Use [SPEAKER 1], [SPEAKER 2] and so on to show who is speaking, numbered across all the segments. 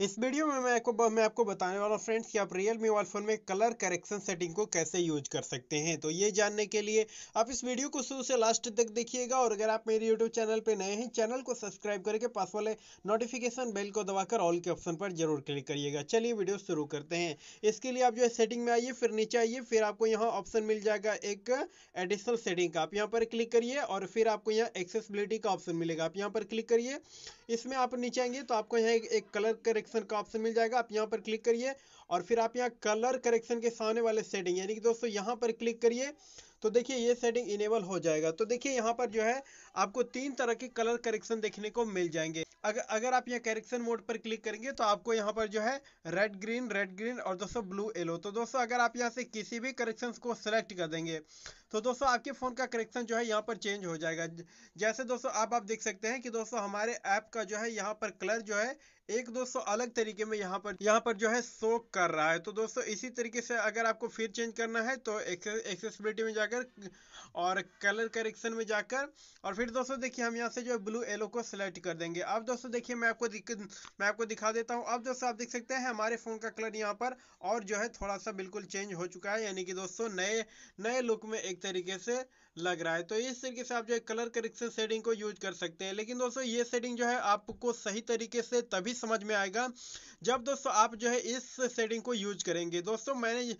[SPEAKER 1] इस वीडियो में मैं आपको मैं आपको बताने वाला फ्रेंड्स कि आप रियल मी वाले फ़ोन में कलर करेक्शन सेटिंग को कैसे यूज कर सकते हैं तो ये जानने के लिए आप इस वीडियो को शुरू से लास्ट तक देखिएगा और अगर आप मेरे यूट्यूब चैनल पर नए हैं चैनल को सब्सक्राइब करके पास वाले नोटिफिकेशन बेल को दबाकर ऑल के ऑप्शन पर जरूर क्लिक करिएगा चलिए वीडियो शुरू करते हैं इसके लिए आप जो है सेटिंग में आइए फिर नीचे आइए फिर आपको यहाँ ऑप्शन मिल जाएगा एक एडिशनल सेटिंग का आप यहाँ पर क्लिक करिए और फिर आपको यहाँ एक्सेसिबिलिटी का ऑप्शन मिलेगा आप यहाँ पर क्लिक करिए इसमें आप नीचे आएंगे तो आपको यहाँ एक, कलर करेक्शन करेक्शन का ऑप्शन मिल जाएगा आप यहाँ पर क्लिक करिए और फिर आप यहाँ कलर करेक्शन के सामने वाले सेटिंग यानी कि दोस्तों यहाँ पर क्लिक करिए तो देखिए ये सेटिंग इनेबल हो जाएगा तो देखिए यहाँ पर जो है आपको तीन तरह के कलर करेक्शन देखने को मिल जाएंगे अगर अगर आप यहाँ करेक्शन मोड पर क्लिक करेंगे तो आपको यहाँ पर जो है रेड ग्रीन रेड ग्रीन और दोस्तों ब्लू येलो तो दोस्तों अगर आप यहाँ से किसी भी करेक्शन को सिलेक्ट कर देंगे तो दोस्तों आपके फ़ोन का करेक्शन जो है यहाँ पर चेंज हो जाएगा जैसे दोस्तों आप आप देख सकते हैं कि दोस्तों हमारे ऐप का जो है यहाँ पर कलर जो है एक दोस्तों अलग तरीके में यहाँ पर यहाँ पर जो है शो कर रहा है तो दोस्तों इसी तरीके से अगर आपको फिर चेंज करना है तो एक्सेसिबिलिटी में जाकर जाकर और कलर करेक्शन में जाकर और फिर दोस्तों देखिए हम यहाँ से जो है ब्लू येलो को सिलेक्ट कर देंगे अब दोस्तों देखिए मैं आपको मैं आपको दिखा देता हूँ अब दोस्तों आप देख सकते हैं हमारे फ़ोन का कलर यहाँ पर और जो है थोड़ा सा बिल्कुल चेंज हो चुका है यानी कि दोस्तों नए नए लुक में एक तरीके से लग रहा है तो इस तरीके से आप जो है कलर करेक्शन सेटिंग को यूज कर सकते हैं लेकिन दोस्तों ये सेटिंग जो है आपको सही तरीके से तभी समझ में आएगा जब दोस्तों आप जो है इस सेटिंग को यूज करेंगे दोस्तों मैंने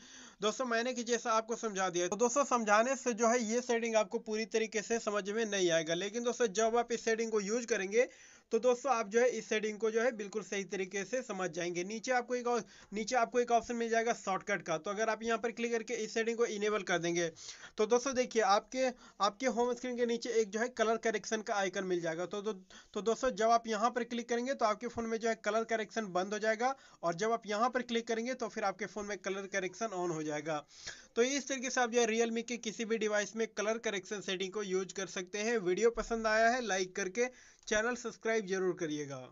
[SPEAKER 1] दोस्तों मैंने कि जैसा आपको समझा दिया तो दोस्तों समझाने से जो है ये सेटिंग आपको पूरी तरीके से समझ में नहीं आएगा लेकिन दोस्तों जब आप इस सेटिंग को यूज करेंगे तो दोस्तों आप जो है इस सेटिंग को जो है बिल्कुल सही तरीके से समझ जाएंगे नीचे आपको एक नीचे आपको एक ऑप्शन मिल जाएगा शॉर्टकट का तो अगर आप यहाँ पर क्लिक करके इस सेटिंग को इनेबल कर देंगे तो दोस्तों देखिए आपके आपके होम स्क्रीन के नीचे एक जो है कलर करेक्शन का आइकन मिल जाएगा तो दो, तो दोस्तों जब आप यहाँ पर क्लिक करेंगे तो आपके फ़ोन में जो है कलर करेक्शन बंद हो जाएगा और जब आप यहाँ पर क्लिक करेंगे तो फिर आपके फ़ोन में कलर करेक्शन ऑन हो जाएगा तो इस तरीके से आप जो है रियलमी के किसी भी डिवाइस में कलर करेक्शन सेटिंग को यूज कर सकते हैं वीडियो पसंद आया है लाइक करके चैनल सब्सक्राइब जरूर करिएगा